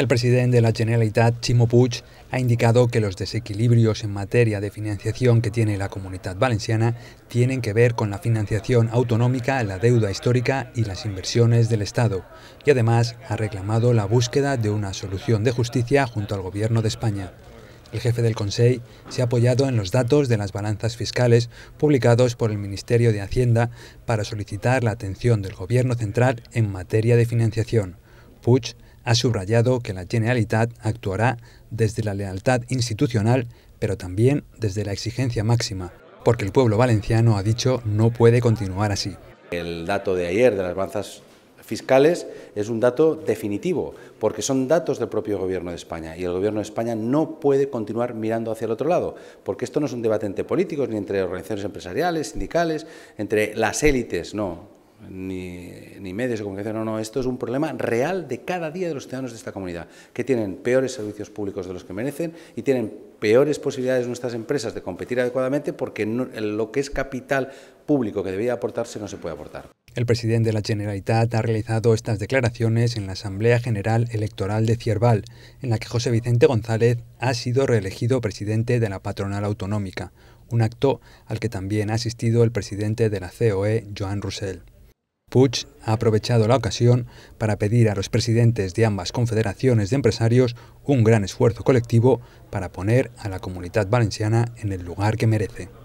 El presidente de la Generalitat, Chimo Puig, ha indicado que los desequilibrios en materia de financiación que tiene la Comunidad Valenciana tienen que ver con la financiación autonómica, la deuda histórica y las inversiones del Estado. Y además ha reclamado la búsqueda de una solución de justicia junto al Gobierno de España. El jefe del Consejo se ha apoyado en los datos de las balanzas fiscales publicados por el Ministerio de Hacienda para solicitar la atención del Gobierno central en materia de financiación. Puig ha subrayado que la Generalitat actuará desde la lealtad institucional, pero también desde la exigencia máxima, porque el pueblo valenciano ha dicho no puede continuar así. El dato de ayer de las balanzas fiscales es un dato definitivo, porque son datos del propio Gobierno de España y el Gobierno de España no puede continuar mirando hacia el otro lado, porque esto no es un debate entre políticos ni entre organizaciones empresariales, sindicales, entre las élites, no ni, medios de comunicación, no, no, esto es un problema real de cada día de los ciudadanos de esta comunidad, que tienen peores servicios públicos de los que merecen y tienen peores posibilidades nuestras empresas de competir adecuadamente porque lo que es capital público que debía aportarse no se puede aportar. El presidente de la Generalitat ha realizado estas declaraciones en la Asamblea General Electoral de Cierval, en la que José Vicente González ha sido reelegido presidente de la patronal autonómica, un acto al que también ha asistido el presidente de la COE, Joan Roussel. Puch ha aprovechado la ocasión para pedir a los presidentes de ambas confederaciones de empresarios un gran esfuerzo colectivo para poner a la comunidad valenciana en el lugar que merece.